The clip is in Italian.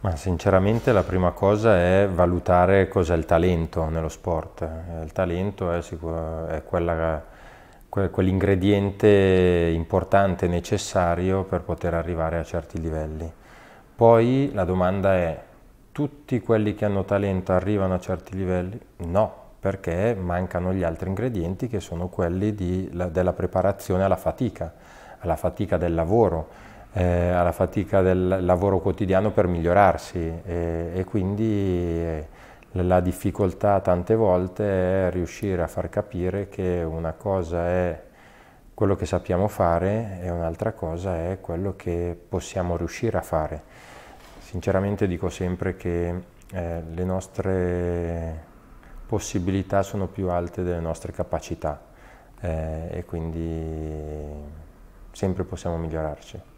Ma sinceramente la prima cosa è valutare cos'è il talento nello sport. Il talento è, è quella, quell'ingrediente importante, necessario per poter arrivare a certi livelli. Poi la domanda è, tutti quelli che hanno talento arrivano a certi livelli? No, perché mancano gli altri ingredienti che sono quelli di, della preparazione alla fatica, alla fatica del lavoro eh, alla fatica del lavoro quotidiano per migliorarsi e, e quindi eh, la difficoltà tante volte è riuscire a far capire che una cosa è quello che sappiamo fare e un'altra cosa è quello che possiamo riuscire a fare. Sinceramente dico sempre che eh, le nostre possibilità sono più alte delle nostre capacità eh, e quindi sempre possiamo migliorarci.